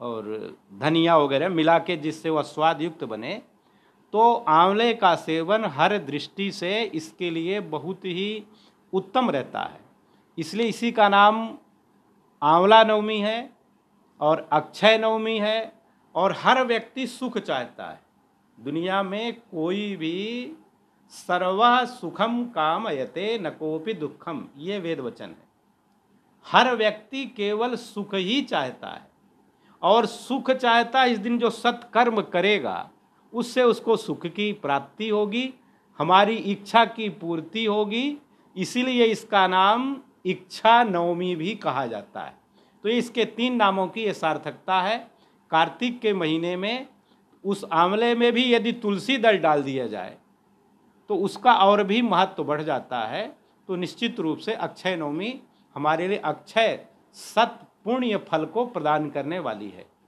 और धनिया वगैरह मिला के जिससे वह स्वादयुक्त बने तो आंवले का सेवन हर दृष्टि से इसके लिए बहुत ही उत्तम रहता है इसलिए इसी का नाम आंवला नवमी है और अक्षय नवमी है और हर व्यक्ति सुख चाहता है दुनिया में कोई भी सर्व सुखम कामयते न कोपि दुखम ये वेद वचन है हर व्यक्ति केवल सुख ही चाहता है और सुख चाहता है इस दिन जो सत्कर्म करेगा उससे उसको सुख की प्राप्ति होगी हमारी इच्छा की पूर्ति होगी इसीलिए इसका नाम इच्छा नवमी भी कहा जाता है तो इसके तीन नामों की ये सार्थकता है कार्तिक के महीने में उस आंवले में भी यदि तुलसी दल डाल दिया जाए तो उसका और भी महत्व तो बढ़ जाता है तो निश्चित रूप से अक्षय नवमी हमारे लिए अक्षय सत्य पुण्य फल को प्रदान करने वाली है